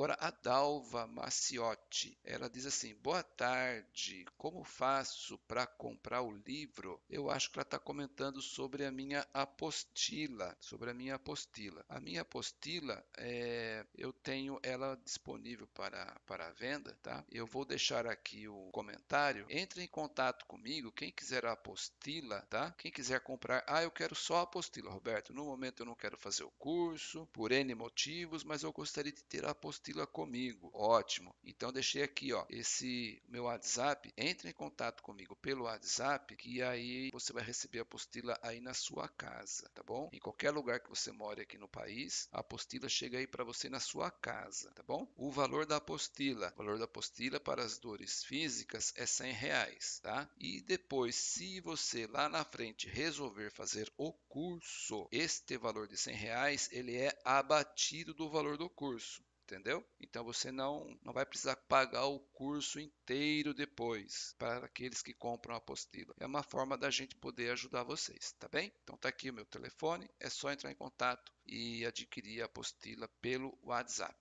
Agora, a Dalva Maciotti, ela diz assim: Boa tarde, como faço para comprar o livro? Eu acho que ela está comentando sobre a minha apostila. Sobre a minha apostila. A minha apostila, é, eu tenho ela disponível para, para venda, tá? Eu vou deixar aqui o comentário. Entre em contato comigo, quem quiser a apostila, tá? Quem quiser comprar, ah, eu quero só a apostila, Roberto. No momento eu não quero fazer o curso, por N motivos, mas eu gostaria de ter a apostila compartilha comigo. Ótimo. Então deixei aqui, ó, esse meu WhatsApp. Entre em contato comigo pelo WhatsApp que aí você vai receber a apostila aí na sua casa, tá bom? Em qualquer lugar que você mora aqui no país, a apostila chega aí para você na sua casa, tá bom? O valor da apostila, o valor da apostila para as dores físicas é 100 reais, tá? E depois, se você lá na frente resolver fazer o curso, este valor de 100 reais ele é abatido do valor do curso entendeu? Então você não, não vai precisar pagar o curso inteiro depois para aqueles que compram a apostila. É uma forma da gente poder ajudar vocês, tá bem? Então tá aqui o meu telefone, é só entrar em contato e adquirir a apostila pelo WhatsApp.